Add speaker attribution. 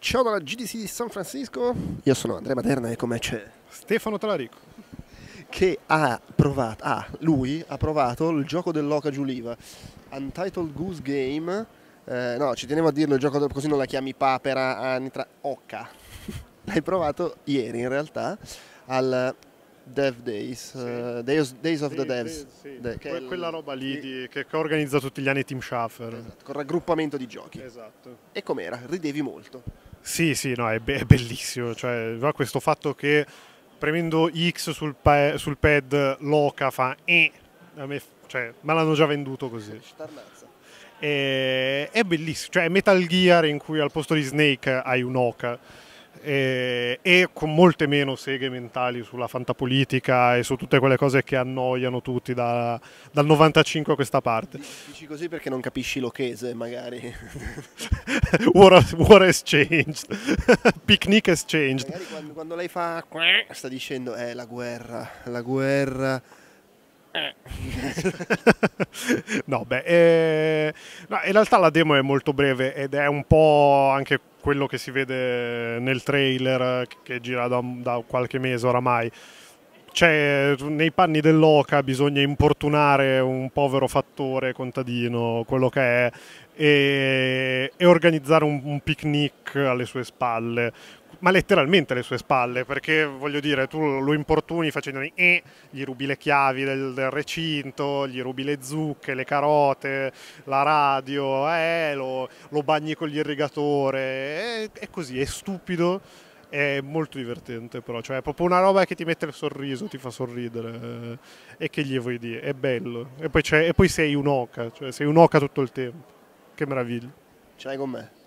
Speaker 1: Ciao dalla GDC di San Francisco, io sono Andrea Maderna e come c'è Stefano Talarico che ha provato, ah, lui ha provato il gioco dell'Oca Giuliva, Untitled Goose Game, eh, no ci tenevo a dirlo, il gioco così non la chiami papera, anitra, Oca, l'hai provato ieri in realtà al Dev Days, sì. Eh, Days, Days, of sì, the Devs, sì, de, que il, quella roba
Speaker 2: lì di, che
Speaker 1: organizza tutti gli anni Team Schaffer. Esatto, con raggruppamento di giochi. Esatto. E com'era? Ridevi molto.
Speaker 2: Sì, sì, no, è, be è bellissimo, cioè, questo fatto che premendo X sul, pa sul pad loca fa eh, a me, cioè, ma l'hanno già venduto così. è bellissimo, cioè è Metal Gear in cui al posto di Snake hai un Oka e, eh, e con molte meno seghe mentali sulla fantapolitica e su tutte quelle cose che annoiano tutti da, dal 95 a questa parte.
Speaker 1: Dici così perché non capisci l'ochese magari. war, war has changed, picnic has changed. Quando, quando, lei fa sta dicendo eh la guerra, la guerra
Speaker 2: no, beh, eh, no, in realtà la demo è molto breve ed è un po' anche quello che si vede nel trailer che gira da, da qualche mese oramai. Cioè, nei panni dell'oca bisogna importunare un povero fattore contadino, quello che è, e, e organizzare un, un picnic alle sue spalle ma letteralmente alle sue spalle, perché voglio dire, tu lo importuni facendogli eh, gli rubi le chiavi del, del, recinto, gli rubi le zucche, le carote, la radio, eh, lo, lo, bagni con l'irrigatore, è, eh, è così, è stupido, è molto divertente però, cioè è proprio una roba che ti mette il sorriso, ti fa sorridere eh, e che gli vuoi dire, è bello. E poi, e poi sei un'oca, cioè sei un'oca tutto il tempo, che meraviglia. Ce l'hai con me?